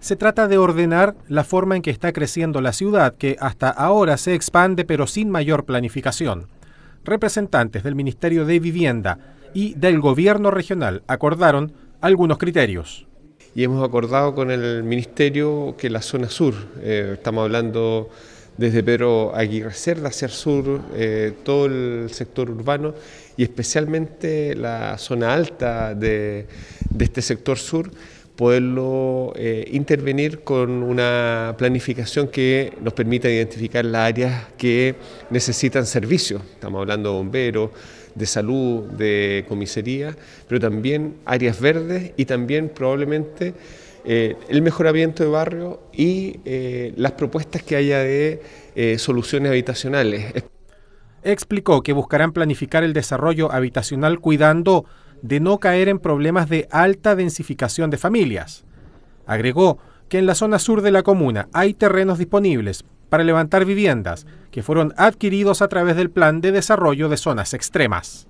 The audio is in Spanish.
Se trata de ordenar la forma en que está creciendo la ciudad, que hasta ahora se expande pero sin mayor planificación. Representantes del Ministerio de Vivienda y del Gobierno Regional acordaron algunos criterios. Y hemos acordado con el Ministerio que la zona sur, eh, estamos hablando desde pero Aguirre Cerda hacia el sur, eh, todo el sector urbano y especialmente la zona alta de este sector sur, poderlo eh, intervenir con una planificación que nos permita identificar las áreas que necesitan servicios. Estamos hablando de bomberos, de salud, de comisaría, pero también áreas verdes y también probablemente eh, el mejoramiento de barrio y eh, las propuestas que haya de soluciones habitacionales. Explicó que buscarán planificar el desarrollo habitacional cuidando de no caer en problemas de alta densificación de familias. Agregó que en la zona sur de la comuna hay terrenos disponibles para levantar viviendas que fueron adquiridos a través del Plan de Desarrollo de Zonas Extremas.